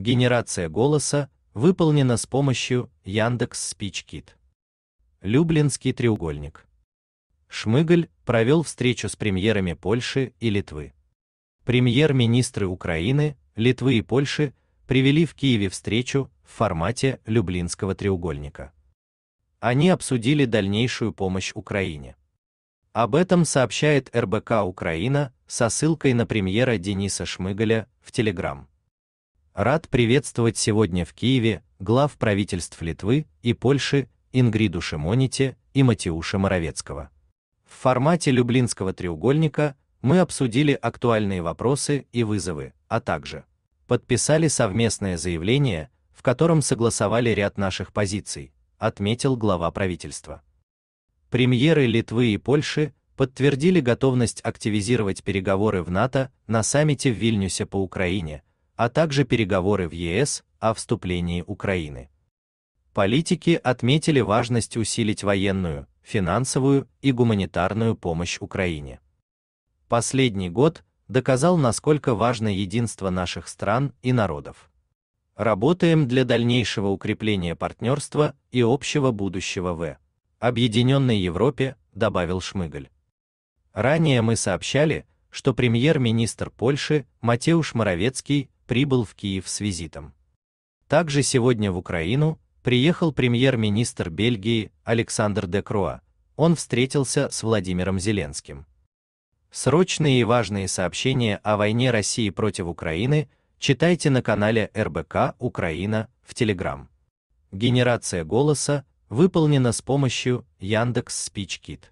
Генерация голоса выполнена с помощью Яндекс Speech Kit. Люблинский треугольник. Шмыгаль провел встречу с премьерами Польши и Литвы. Премьер-министры Украины, Литвы и Польши привели в Киеве встречу в формате Люблинского треугольника. Они обсудили дальнейшую помощь Украине. Об этом сообщает РБК Украина со ссылкой на премьера Дениса Шмыгаля в Телеграм. Рад приветствовать сегодня в Киеве глав правительств Литвы и Польши Ингриду Шимоните и Матеуша Моровецкого. В формате Люблинского треугольника мы обсудили актуальные вопросы и вызовы, а также подписали совместное заявление, в котором согласовали ряд наших позиций, отметил глава правительства. Премьеры Литвы и Польши подтвердили готовность активизировать переговоры в НАТО на саммите в Вильнюсе по Украине, а также переговоры в ЕС о вступлении Украины. Политики отметили важность усилить военную, финансовую и гуманитарную помощь Украине. Последний год доказал, насколько важно единство наших стран и народов. Работаем для дальнейшего укрепления партнерства и общего будущего в Объединенной Европе, добавил Шмыгаль. Ранее мы сообщали, что премьер-министр Польши Матеуш Моровецкий прибыл в Киев с визитом. Также сегодня в Украину приехал премьер-министр Бельгии Александр де Круа. Он встретился с Владимиром Зеленским. Срочные и важные сообщения о войне России против Украины читайте на канале РБК Украина в Телеграм. Генерация голоса выполнена с помощью Яндекс Спичкит.